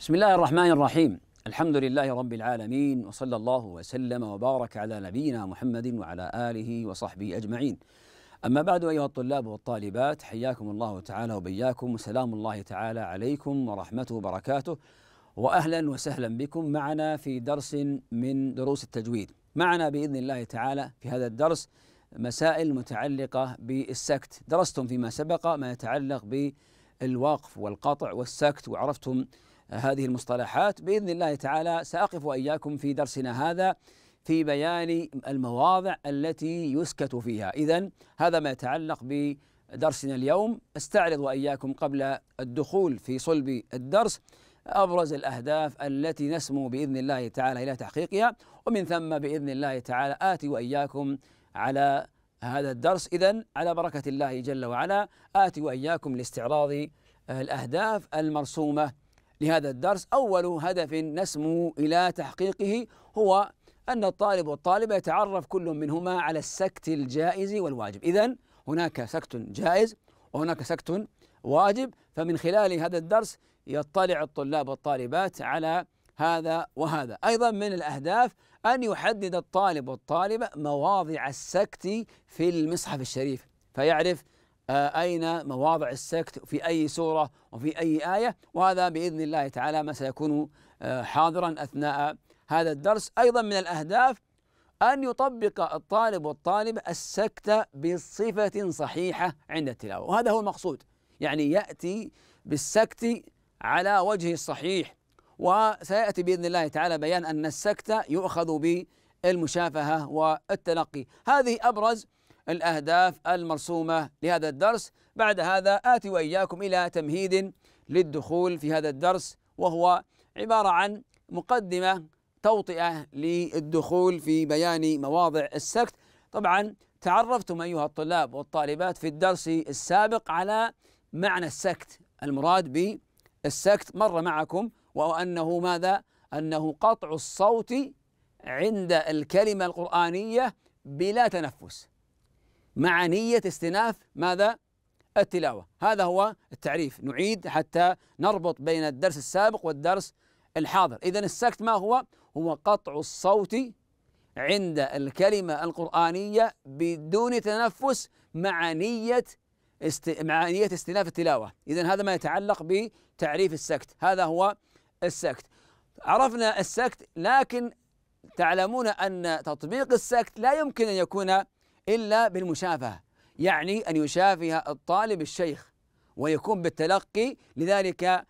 بسم الله الرحمن الرحيم الحمد لله رب العالمين وصلى الله وسلم وبارك على نبينا محمد وعلى اله وصحبه اجمعين. اما بعد ايها الطلاب والطالبات حياكم الله تعالى وبياكم وسلام الله تعالى عليكم ورحمته وبركاته واهلا وسهلا بكم معنا في درس من دروس التجويد. معنا باذن الله تعالى في هذا الدرس مسائل متعلقه بالسكت، درستم فيما سبق ما يتعلق بالوقف والقطع والسكت وعرفتم هذه المصطلحات باذن الله تعالى ساقف واياكم في درسنا هذا في بيان المواضع التي يسكت فيها اذا هذا ما يتعلق بدرسنا اليوم استعرض واياكم قبل الدخول في صلب الدرس ابرز الاهداف التي نسمو باذن الله تعالى الى تحقيقها ومن ثم باذن الله تعالى اتي واياكم على هذا الدرس اذا على بركه الله جل وعلا اتي واياكم لاستعراض الاهداف المرسومه لهذا الدرس أول هدف نسمو إلى تحقيقه هو أن الطالب والطالبة يتعرف كل منهما على السكت الجائز والواجب إذا هناك سكت جائز وهناك سكت واجب فمن خلال هذا الدرس يطلع الطلاب والطالبات على هذا وهذا أيضا من الأهداف أن يحدد الطالب والطالبة مواضع السكت في المصحف الشريف فيعرف آه، أين مواضع السكت في أي سورة وفي أي آية وهذا بإذن الله تعالى ما سيكون آه، حاضرا أثناء هذا الدرس أيضا من الأهداف أن يطبق الطالب والطالب السكت بصفة صحيحة عند التلاوة وهذا هو المقصود يعني يأتي بالسكت على وجه الصحيح وسيأتي بإذن الله تعالى بيان أن السكت يؤخذ بالمشافهة والتلقي هذه أبرز الأهداف المرسومة لهذا الدرس بعد هذا آتي وإياكم إلى تمهيد للدخول في هذا الدرس وهو عبارة عن مقدمة توطئة للدخول في بيان مواضع السكت طبعا تعرفتم أيها الطلاب والطالبات في الدرس السابق على معنى السكت المراد بالسكت مر معكم وأنه ماذا؟ أنه قطع الصوت عند الكلمة القرآنية بلا تنفس مع نية استئناف ماذا؟ التلاوة هذا هو التعريف نعيد حتى نربط بين الدرس السابق والدرس الحاضر إذا السكت ما هو؟ هو قطع الصوت عند الكلمة القرآنية بدون تنفس مع نية است... مع نية استئناف التلاوة إذا هذا ما يتعلق بتعريف السكت هذا هو السكت عرفنا السكت لكن تعلمون أن تطبيق السكت لا يمكن أن يكون إلا بالمشافهة يعني أن يشافه الطالب الشيخ ويكون بالتلقي لذلك آه،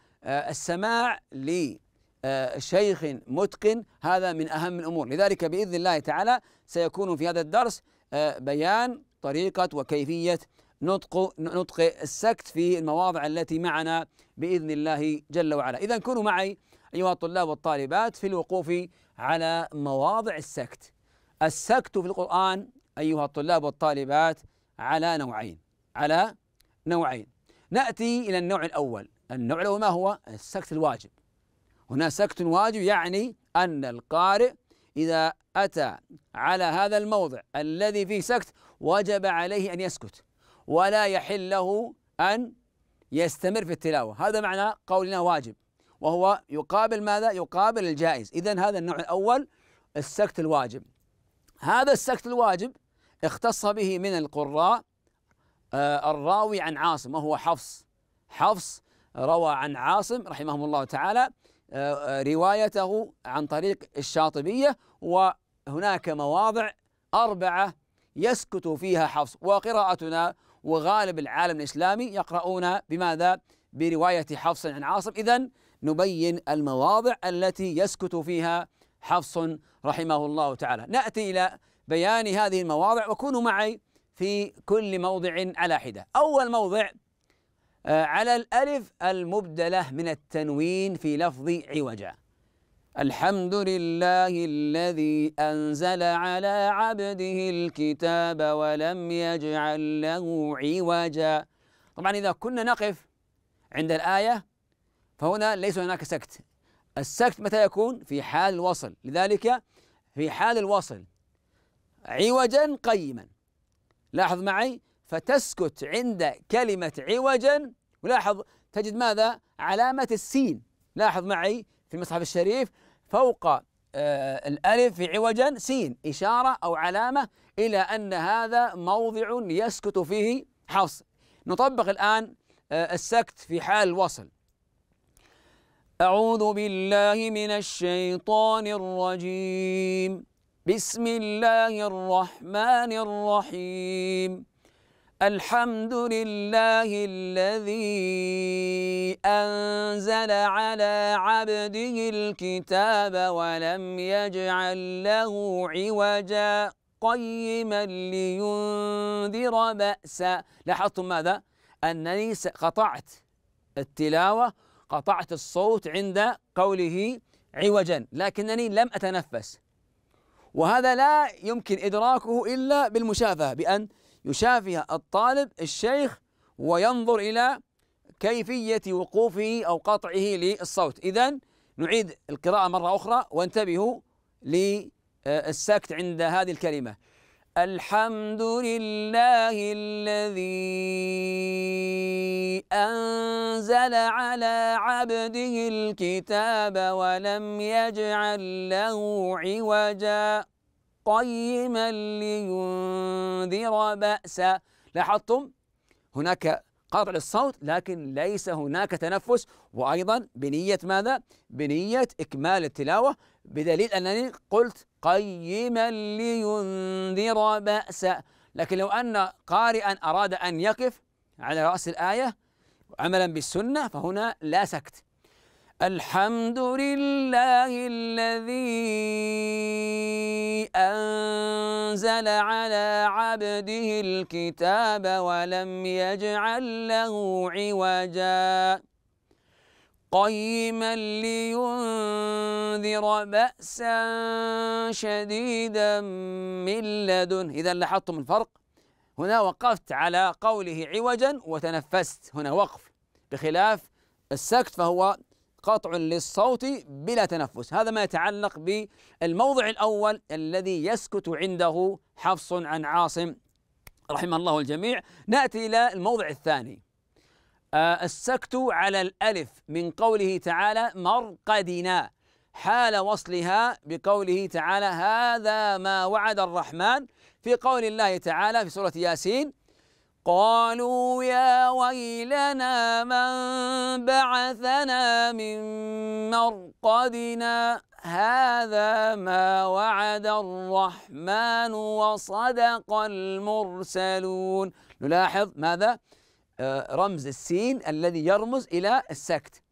السماع لشيخ متقن هذا من أهم الأمور لذلك بإذن الله تعالى سيكون في هذا الدرس آه، بيان طريقة وكيفية نطق نطق السكت في المواضع التي معنا باذن الله جل وعلا، اذا كونوا معي ايها الطلاب والطالبات في الوقوف على مواضع السكت. السكت في القران أيها الطلاب والطالبات على نوعين على نوعين نأتي إلى النوع الأول النوع الأول ما هو السكت الواجب هنا سكت واجب يعني أن القارئ إذا أتى على هذا الموضع الذي فيه سكت وجب عليه أن يسكت ولا يحل له أن يستمر في التلاوة هذا معنى قولنا واجب وهو يقابل ماذا؟ يقابل الجائز إذا هذا النوع الأول السكت الواجب هذا السكت الواجب اختص به من القراء آه، الراوي عن عاصم وهو حفص حفص روى عن عاصم رحمه الله تعالى آه، روايته عن طريق الشاطبية وهناك مواضع أربعة يسكت فيها حفص وقراءتنا وغالب العالم الإسلامي يقرؤون بماذا؟ برواية حفص عن عاصم إذا نبين المواضع التي يسكت فيها حفص رحمه الله تعالى ناتي الى بيان هذه المواضع وكونوا معي في كل موضع على حده اول موضع آه، على الالف المبدله من التنوين في لفظ عوجا الحمد لله الذي انزل على عبده الكتاب ولم يجعل له عوجا طبعا اذا كنا نقف عند الايه فهنا ليس هناك سكت السكت متى يكون؟ في حال الوصل لذلك في حال الوصل عوجا قيما لاحظ معي فتسكت عند كلمة عوجا ولاحظ تجد ماذا؟ علامة السين لاحظ معي في المصحف الشريف فوق آه الألف في عوجا سين إشارة أو علامة إلى أن هذا موضع يسكت فيه حفص نطبق الآن آه السكت في حال الوصل أعوذ بالله من الشيطان الرجيم بسم الله الرحمن الرحيم الحمد لله الذي أنزل على عبده الكتاب ولم يجعل له عوجا قيما لينذر بأسا لاحظتم ماذا؟ أنني قطعت التلاوة قطعت الصوت عند قوله عوجا لكنني لم أتنفس وهذا لا يمكن إدراكه إلا بالمشافهة بأن يشافه الطالب الشيخ وينظر إلى كيفية وقوفه أو قطعه للصوت إذا نعيد القراءة مرة أخرى وانتبهوا للسكت عند هذه الكلمة الحمد لله الذي أنزل على عبده الكتاب ولم يجعل له عوجا قيما لينذر بأسا لاحظتم هناك قطع الصوت لكن ليس هناك تنفس وأيضا بنية ماذا؟ بنية إكمال التلاوة بدليل أنني قلت قيما لينذر بأسا لكن لو أن قارئا أراد أن يقف على رأس الآية عملا بالسنة فهنا لا سكت الحمد لله الذي أنزل على عبده الكتاب ولم يجعل له عوجا قيما لينذر بأسا شديدا من لدن إذا لاحظتم الفرق هنا وقفت على قوله عوجا وتنفست هنا وقف بخلاف السكت فهو قطع للصوت بلا تنفس هذا ما يتعلق بالموضع الأول الذي يسكت عنده حفص عن عاصم رحمه الله الجميع نأتي إلى الموضع الثاني آه السكت على الألف من قوله تعالى مرقدنا حال وصلها بقوله تعالى هذا ما وعد الرحمن في قول الله تعالى في سورة ياسين قالوا يا ويلنا من بعثنا من مرقدنا هذا ما وعد الرحمن وصدق المرسلون نلاحظ ماذا؟ آه، رمز السين الذي يرمز إلى السكت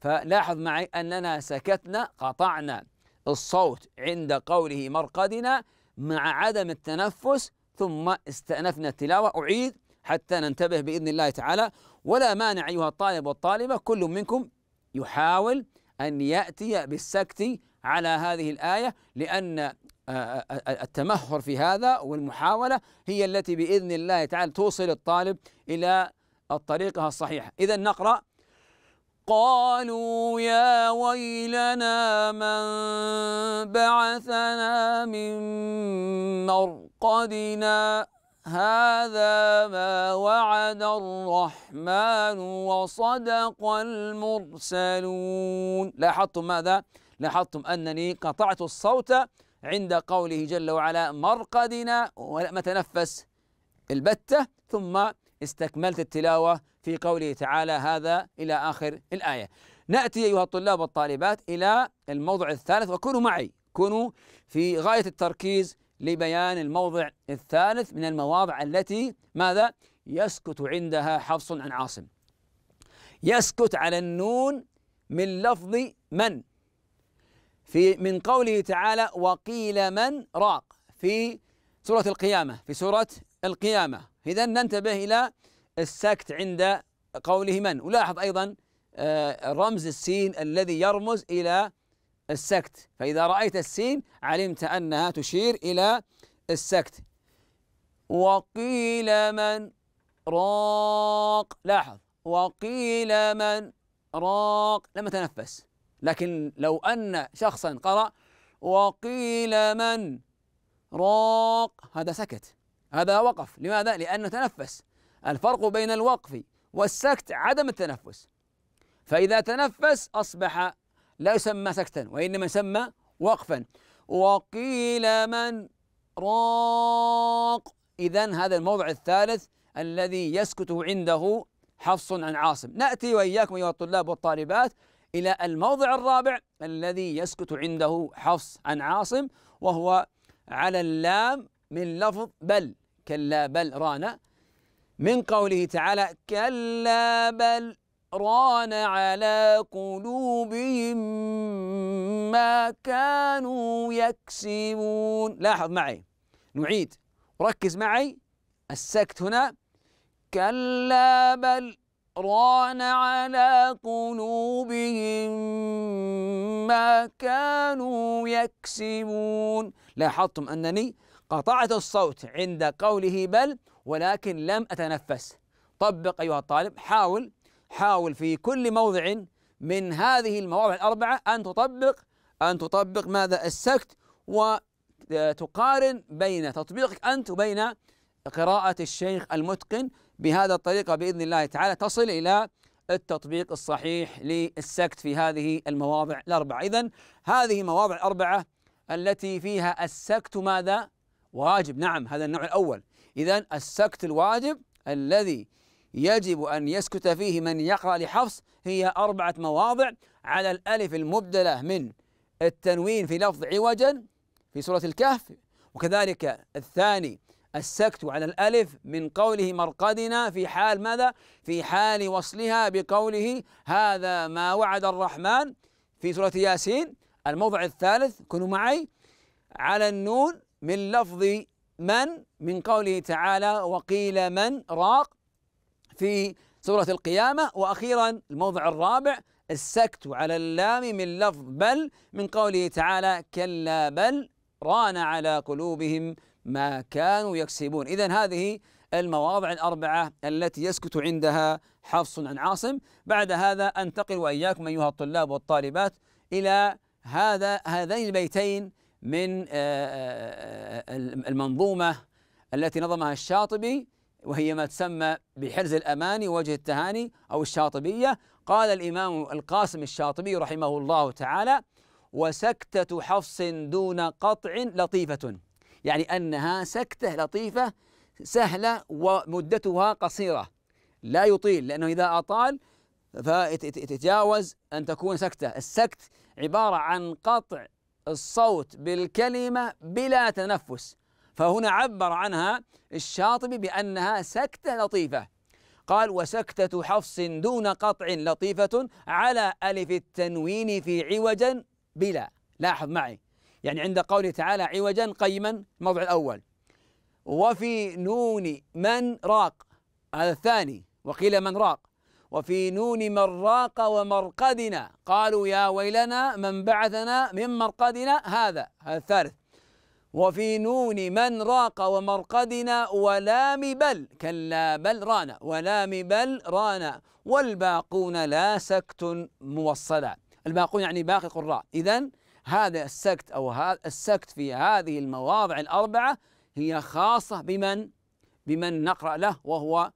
فلاحظ معي أننا سكتنا قطعنا الصوت عند قوله مرقدنا مع عدم التنفس ثم استأنفنا التلاوة أعيد حتى ننتبه باذن الله تعالى ولا مانع ايها الطالب والطالبه كل منكم يحاول ان ياتي بالسكت على هذه الايه لان آه، آه، آه، التمهر في هذا والمحاوله هي التي باذن الله تعالى توصل الطالب الى الطريقه الصحيحه اذا نقرا قالوا يا ويلنا من بعثنا من مرقدنا هذا ما وعد الرحمن وصدق المرسلون لاحظتم ماذا؟ لاحظتم أنني قطعت الصوت عند قوله جل وعلا مرقدنا ولم تنفس البتة ثم استكملت التلاوة في قوله تعالى هذا إلى آخر الآية نأتي أيها الطلاب والطالبات إلى الموضع الثالث وكونوا معي كونوا في غاية التركيز لبيان الموضع الثالث من المواضع التي ماذا يسكت عندها حفص عن عاصم يسكت على النون من لفظ من في من قوله تعالى وقيل من راق في سورة القيامة في سورة القيامة إذا ننتبه إلى السكت عند قوله من ولاحظ أيضا آه، رمز السين الذي يرمز إلى السكت فإذا رأيت السين علمت أنها تشير إلى السكت وقيل من راق لاحظ وقيل من راق لم أتنفس لكن لو أن شخصا قرأ وقيل من راق هذا سكت هذا وقف لماذا؟ لأنه تنفس الفرق بين الوقف والسكت عدم التنفس فإذا تنفس أصبح لا يسمى سكتا وإنما يسمى وقفا وقيل من راق إذا هذا الموضع الثالث الذي يسكت عنده حفص عن عاصم نأتي وإياكم أيها الطلاب والطالبات إلى الموضع الرابع الذي يسكت عنده حفص عن عاصم وهو على اللام من لفظ بل كلا بل رانا من قوله تعالى كلا بل ران على قلوبهم ما كانوا يكسبون لاحظ معي نعيد ركز معي السكت هنا كلا بل ران على قلوبهم ما كانوا يكسبون لاحظتم أنني قطعت الصوت عند قوله بل ولكن لم أتنفس طبق أيها الطالب حاول حاول في كل موضع من هذه المواضع الأربعة أن تطبق أن تطبق ماذا السكت وتقارن بين تطبيقك أنت وبين قراءة الشيخ المتقن بهذا الطريقة بإذن الله تعالى تصل إلى التطبيق الصحيح للسكت في هذه المواضع الأربعة إذا هذه مواضع الأربعة التي فيها السكت ماذا واجب نعم هذا النوع الأول إذا السكت الواجب الذي يجب أن يسكت فيه من يقرأ لحفص هي أربعة مواضع على الألف المبدلة من التنوين في لفظ عوجا في سورة الكهف وكذلك الثاني السكت على الألف من قوله مرقدنا في حال ماذا؟ في حال وصلها بقوله هذا ما وعد الرحمن في سورة ياسين الموضع الثالث كنوا معي على النون من لفظ من من قوله تعالى وقيل من راق في سورة القيامة وأخيرا الموضع الرابع السكت على اللام من لفظ بل من قوله تعالى كلا بل ران على قلوبهم ما كانوا يكسبون إذا هذه المواضع الأربعة التي يسكت عندها حفص عن عاصم بعد هذا أنتقل وإياكم أيها الطلاب والطالبات إلى هذا هذين البيتين من آه، آه، آه، المنظومة التي نظمها الشاطبي وهي ما تسمى بحرز الأماني ووجه التهاني أو الشاطبية قال الإمام القاسم الشاطبي رحمه الله تعالى وسكتة حفص دون قطع لطيفة يعني أنها سكتة لطيفة سهلة ومدتها قصيرة لا يطيل لأنه إذا أطال فتتجاوز أن تكون سكتة السكت عبارة عن قطع الصوت بالكلمة بلا تنفس فهنا عبر عنها الشاطبي بأنها سكتة لطيفة قال وسكتة حفص دون قطع لطيفة على ألف التنوين في عوجا بلا لاحظ معي يعني عند قوله تعالى عوجا قيما الموضع الأول وفي نون من راق هذا الثاني وقيل من راق وفي نون من راق ومرقدنا قالوا يا ويلنا من بعثنا من مرقدنا هذا هذا الثالث وفي نون من راق ومرقدنا ولام بل كلا بل رانا ولام بل رانا والباقون لا سكت موصلا الباقون يعني باقي قراء إذا هذا السكت أو هذا السكت في هذه المواضع الأربعة هي خاصة بمن بمن نقرأ له وهو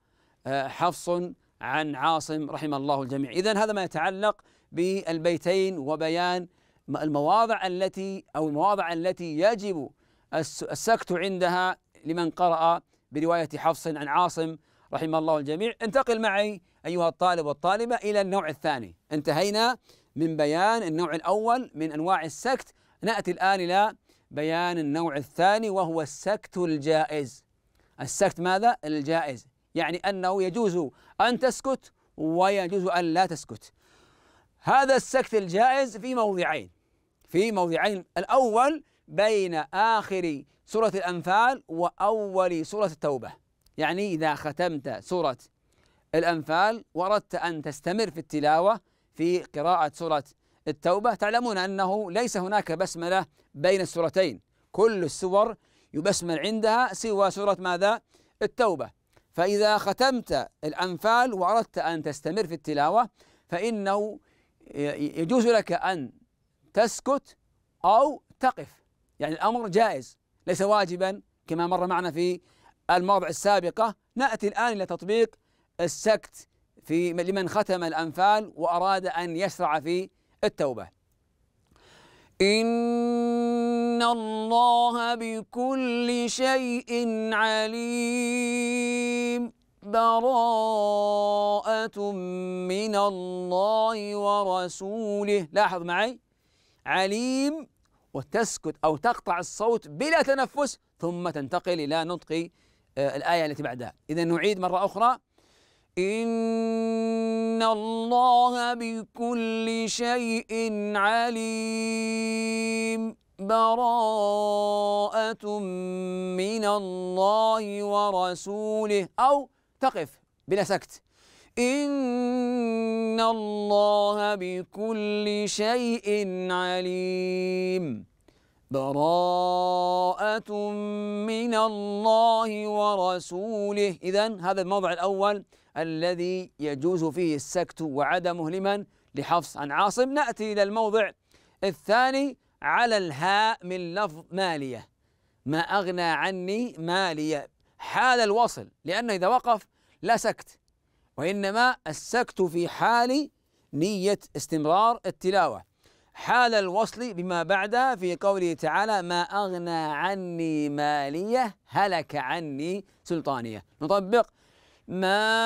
آه، حفص عن عاصم رحم الله الجميع إذا هذا ما يتعلق بالبيتين وبيان المواضع التي أو المواضع التي يجب السكت عندها لمن قرأ برواية حفص عن عاصم رحم الله الجميع انتقل معي أيها الطالب والطالبة إلى النوع الثاني انتهينا من بيان النوع الأول من أنواع السكت نأتي الآن إلى بيان النوع الثاني وهو السكت الجائز السكت ماذا؟ الجائز يعني أنه يجوز أن تسكت ويجوز أن لا تسكت هذا السكت الجائز في موضعين في موضعين الأول بين آخر سورة الأنفال وأول سورة التوبة يعني إذا ختمت سورة الأنفال وأردت أن تستمر في التلاوة في قراءة سورة التوبة تعلمون أنه ليس هناك بسملة بين السورتين كل السور يبسمل عندها سوى سورة ماذا؟ التوبة فإذا ختمت الأنفال وأردت أن تستمر في التلاوة فإنه يجوز لك أن تسكت أو تقف يعني الأمر جائز ليس واجبا كما مر معنا في المواضع السابقة نأتي الآن إلى تطبيق السكت في لمن ختم الأنفال وأراد أن يشرع في التوبة إن الله بكل شيء عليم براءة من الله ورسوله لاحظ معي عليم وتسكت أو تقطع الصوت بلا تنفس ثم تنتقل إلى نطق آه، الآية التي بعدها إذا نعيد مرة أخرى إن الله بكل شيء عليم براءة من الله ورسوله أو تقف بلا سكت إن الله بكل شيء عليم براءة من الله ورسوله إذا هذا الموضع الأول الذي يجوز فيه السكت وعدمه لمن لحفص عن عاصم نأتي إلى الموضع الثاني على الهاء من لفظ مالية ما أغنى عني مالية حال الوصل لأنه إذا وقف لا سكت وإنما السكت في حال نية استمرار التلاوة حال الوصل بما بعدها في قوله تعالى ما أغنى عني مالية هلك عني سلطانية نطبق ما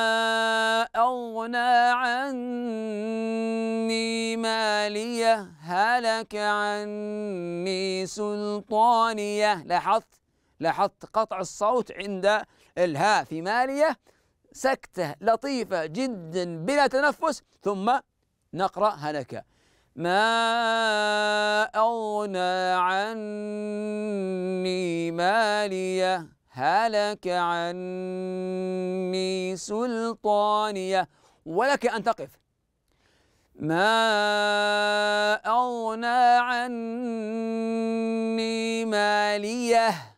أغنى عني مالية هلك عني سلطانية لاحظت لاحظت قطع الصوت عند الهاء في مالية سكتة لطيفة جدا بلا تنفس ثم نقرأ هلك ما أغنى عني مالية هلك عني سلطانية ولك أن تقف ما أغنى عني ماليه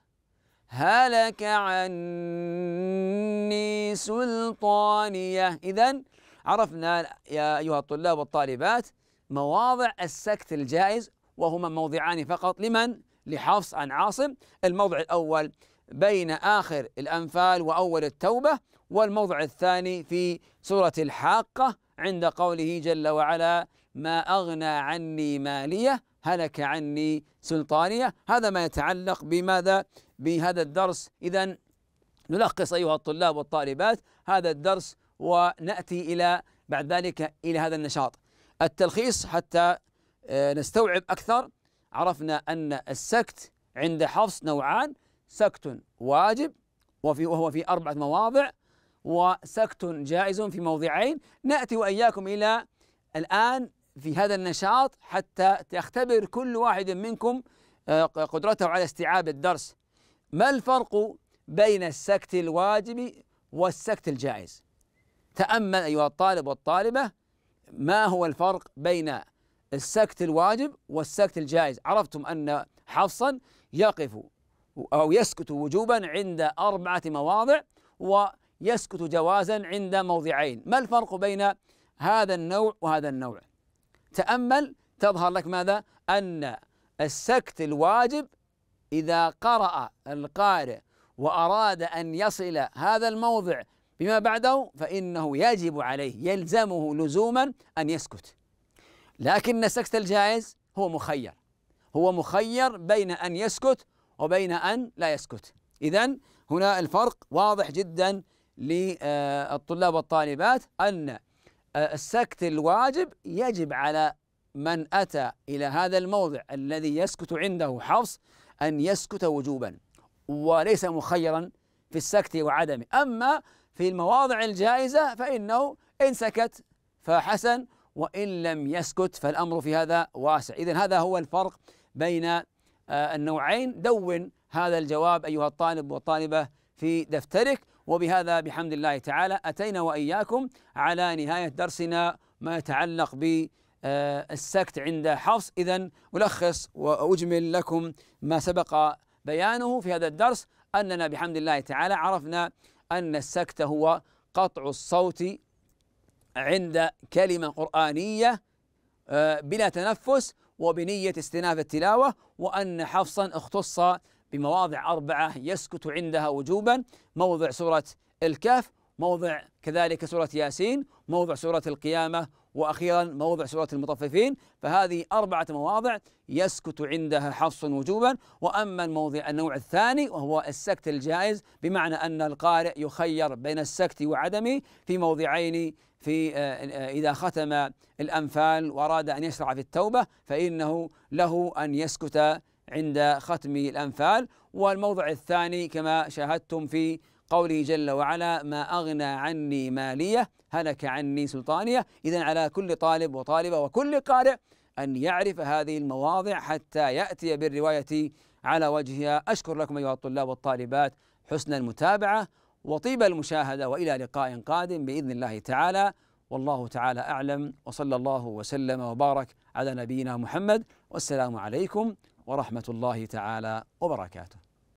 هلك عني سلطانيه اذا عرفنا يا ايها الطلاب والطالبات مواضع السكت الجائز وهما موضعان فقط لمن لحفص عن عاصم الموضع الاول بين اخر الانفال واول التوبه والموضع الثاني في سوره الحاقه عند قوله جل وعلا ما اغنى عني ماليه هلك عني سلطانيه هذا ما يتعلق بماذا بهذا الدرس إذا نلخص أيها الطلاب والطالبات هذا الدرس ونأتي إلى بعد ذلك إلى هذا النشاط التلخيص حتى آه، نستوعب أكثر عرفنا أن السكت عند حفص نوعان سكت واجب وفي وهو في أربعة مواضع وسكت جائز في موضعين نأتي وإياكم إلى الآن في هذا النشاط حتى تختبر كل واحد منكم آه، قدرته على استيعاب الدرس ما الفرق بين السكت الواجب والسكت الجائز تأمل أيها الطالب والطالبة ما هو الفرق بين السكت الواجب والسكت الجائز عرفتم أن حفصا يقف أو يسكت وجوبا عند أربعة مواضع ويسكت جوازا عند موضعين ما الفرق بين هذا النوع وهذا النوع تأمل تظهر لك ماذا أن السكت الواجب إذا قرأ القارئ وأراد أن يصل هذا الموضع بما بعده فإنه يجب عليه يلزمه لزوما أن يسكت لكن السكت الجائز هو مخير هو مخير بين أن يسكت وبين أن لا يسكت إذا هنا الفرق واضح جدا للطلاب والطالبات أن آه، السكت الواجب يجب على من أتى إلى هذا الموضع الذي يسكت عنده حفص أن يسكت وجوبا وليس مخيرا في السكت وعدمه أما في المواضع الجائزة فإنه إن سكت فحسن وإن لم يسكت فالأمر في هذا واسع إذا هذا هو الفرق بين آه، النوعين دون هذا الجواب أيها الطالب والطالبة في دفترك وبهذا بحمد الله تعالى أتينا وإياكم على نهاية درسنا ما يتعلق ب آه، السكت عند حفص إذا ألخص وأجمل لكم ما سبق بيانه في هذا الدرس أننا بحمد الله تعالى عرفنا أن السكت هو قطع الصوت عند كلمة قرآنية آه، بلا تنفس وبنية استئناف التلاوة وأن حفصا اختص بمواضع أربعة يسكت عندها وجوبا موضع سورة الكهف موضع كذلك سورة ياسين موضع سورة القيامة وأخيرا موضع سورة المطففين فهذه أربعة مواضع يسكت عندها حفص وجوبا وأما الموضع النوع الثاني وهو السكت الجائز بمعنى أن القارئ يخير بين السكت وعدمه في موضعين في آه، آه، إذا ختم الأنفال وأراد أن يشرع في التوبة فإنه له أن يسكت عند ختم الأنفال والموضع الثاني كما شاهدتم في قوله جل وعلا ما أغنى عني ماليه هلك عني سلطانيه إذا على كل طالب وطالبة وكل قارئ أن يعرف هذه المواضع حتى يأتي بالرواية على وجهها أشكر لكم أيها الطلاب والطالبات حسن المتابعة وطيب المشاهدة وإلى لقاء قادم بإذن الله تعالى والله تعالى أعلم وصلى الله وسلم وبارك على نبينا محمد والسلام عليكم ورحمة الله تعالى وبركاته